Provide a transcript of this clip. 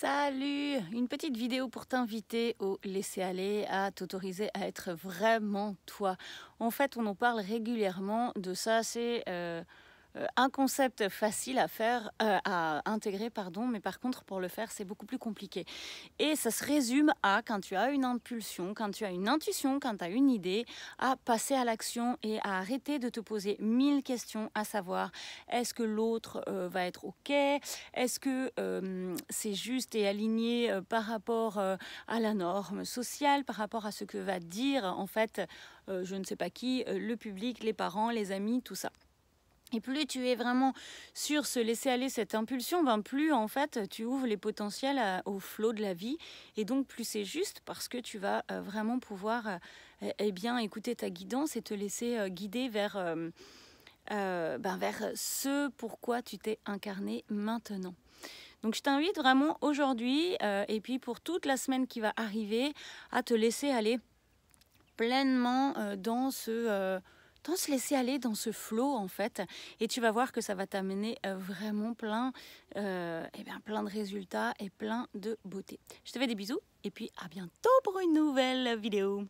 Salut Une petite vidéo pour t'inviter au laisser-aller, à t'autoriser à être vraiment toi. En fait, on en parle régulièrement de ça, c'est... Euh, euh, un concept facile à faire, euh, à intégrer, pardon, mais par contre pour le faire c'est beaucoup plus compliqué. Et ça se résume à quand tu as une impulsion, quand tu as une intuition, quand tu as une idée, à passer à l'action et à arrêter de te poser mille questions, à savoir est-ce que l'autre euh, va être ok, est-ce que c'est juste et aligné par rapport à la norme sociale, par rapport à ce que va dire en fait, je ne sais pas qui, le public, les parents, les amis, tout ça. Et plus tu es vraiment sur se laisser aller cette impulsion, ben plus en fait tu ouvres les potentiels au flot de la vie et donc plus c'est juste parce que tu vas euh, vraiment pouvoir euh, eh, eh bien écouter ta guidance et te laisser euh, guider vers ben vers ce pourquoi tu t'es incarné maintenant. Donc je t'invite vraiment aujourd'hui et puis pour toute la semaine qui va arriver à te laisser aller pleinement dans ce Tant se laisser aller dans ce flot en fait, et tu vas voir que ça va t'amener euh, vraiment plein, et euh, eh bien plein de résultats et plein de beauté. Je te fais des bisous et puis à bientôt pour une nouvelle vidéo.